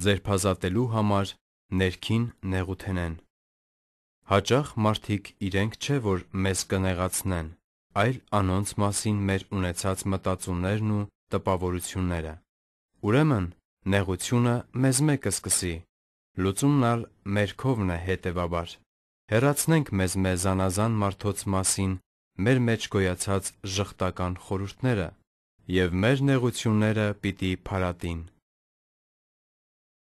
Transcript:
ձերբազատելու համար ներքին նեղութենեն։ Հաճախ մարդիկ իրենք չէ որ մեզ կնեղացնեն, այլ անոնց մասին մեր ունեցած մտածումներն ու տպավորությունները։ Ուրեմն նեղությունը մեզ մեկը սկսի, լուծումն ալ մերքովն է հետևաբար։ Հերացնենք մեզ մեզանազան մարդոց մասին մեր մեջ գոյացած ժխտական խորհուրդները, եւ մեր նեղությունները պիտի փարատին։